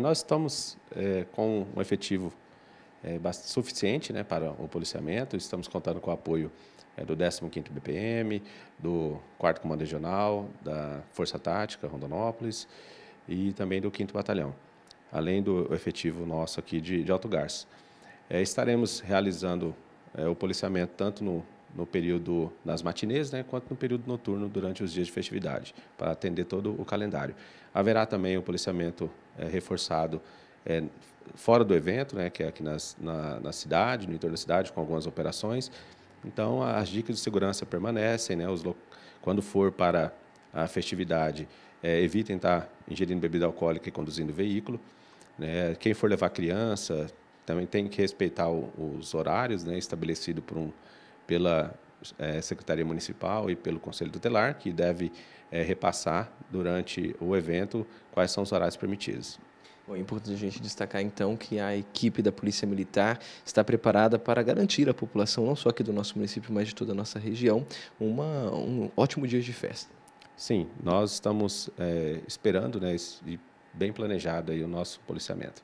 Nós estamos é, com um efetivo é, eh, bastante, suficiente né, para o policiamento, estamos contando com o apoio é, do 15º BPM, do 4º Comando Regional, da Força Tática Rondonópolis e também do 5º Batalhão, além do efetivo nosso aqui de, de Alto Garças. estaremos realizando o policiamento tanto no no período nas matinês, né, quanto no período noturno durante os dias de festividade, para atender todo o calendário. Haverá também o policiamento é, reforçado é, fora do evento, né, que é aqui nas, na, na cidade, no interior da cidade, com algumas operações. Então, as dicas de segurança permanecem. Né, os, quando for para a festividade, é, evitem estar ingerindo bebida alcoólica e conduzindo veículo. Né, quem for levar criança também tem que respeitar o, os horários né, estabelecido por um pela é, Secretaria Municipal e pelo Conselho Tutelar, que deve é, repassar durante o evento quais são os horários permitidos. Bom, é importante a gente destacar então que a equipe da Polícia Militar está preparada para garantir à população, não só aqui do nosso município, mas de toda a nossa região, uma, um ótimo dia de festa. Sim, nós estamos é, esperando né, bem planejado aí o nosso policiamento.